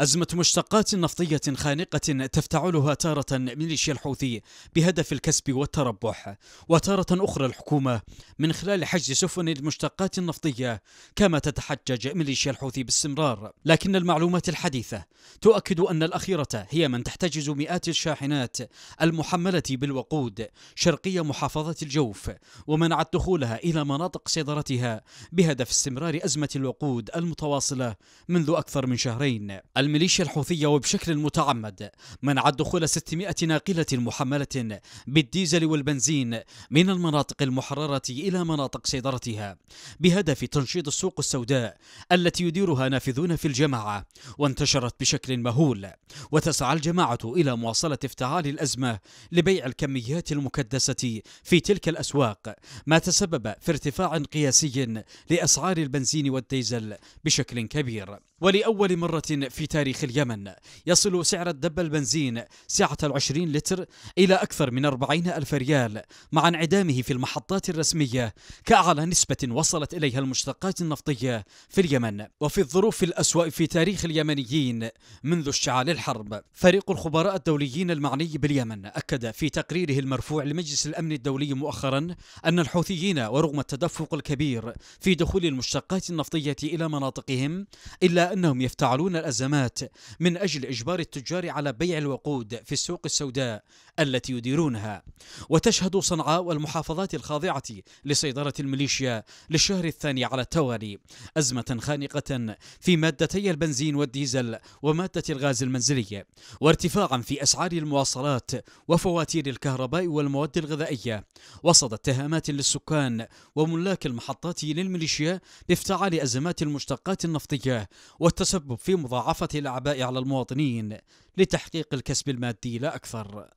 أزمة مشتقات نفطية خانقة تفتعلها تارة ميليشيا الحوثي بهدف الكسب والتربح وتارة أخرى الحكومة من خلال حجز سفن المشتقات النفطية كما تتحجج ميليشيا الحوثي باستمرار لكن المعلومات الحديثة تؤكد أن الأخيرة هي من تحتجز مئات الشاحنات المحملة بالوقود شرقية محافظة الجوف ومنعت دخولها إلى مناطق سيطرتها بهدف استمرار أزمة الوقود المتواصلة منذ أكثر من شهرين الميليشيا الحوثية وبشكل متعمد منع دخول 600 ناقلة محملة بالديزل والبنزين من المناطق المحررة إلى مناطق سيطرتها بهدف تنشيط السوق السوداء التي يديرها نافذون في الجماعة وانتشرت بشكل مهول وتسعى الجماعة إلى مواصلة افتعال الأزمة لبيع الكميات المكدسة في تلك الأسواق ما تسبب في ارتفاع قياسي لأسعار البنزين والديزل بشكل كبير ولأول مرة في تاريخ اليمن يصل سعر الدب البنزين سعة العشرين لتر إلى أكثر من أربعين ألف ريال مع انعدامه في المحطات الرسمية كأعلى نسبة وصلت إليها المشتقات النفطية في اليمن وفي الظروف الأسوأ في تاريخ اليمنيين منذ اشتعال الحرب فريق الخبراء الدوليين المعني باليمن أكد في تقريره المرفوع لمجلس الأمن الدولي مؤخرا أن الحوثيين ورغم التدفق الكبير في دخول المشتقات النفطية إلى مناطقهم إلا أنهم يفتعلون الأزمات من أجل إجبار التجار على بيع الوقود في السوق السوداء التي يديرونها وتشهد صنعاء والمحافظات الخاضعة لسيطرة الميليشيا للشهر الثاني على التوالي أزمة خانقة في مادتي البنزين والديزل ومادة الغاز المنزلي وارتفاعا في أسعار المواصلات وفواتير الكهرباء والمواد الغذائية وصد اتهامات للسكان وملاك المحطات للميليشيا بافتعال أزمات المشتقات النفطية والتسبب في مضاعفة الأعباء على المواطنين لتحقيق الكسب المادي لا أكثر.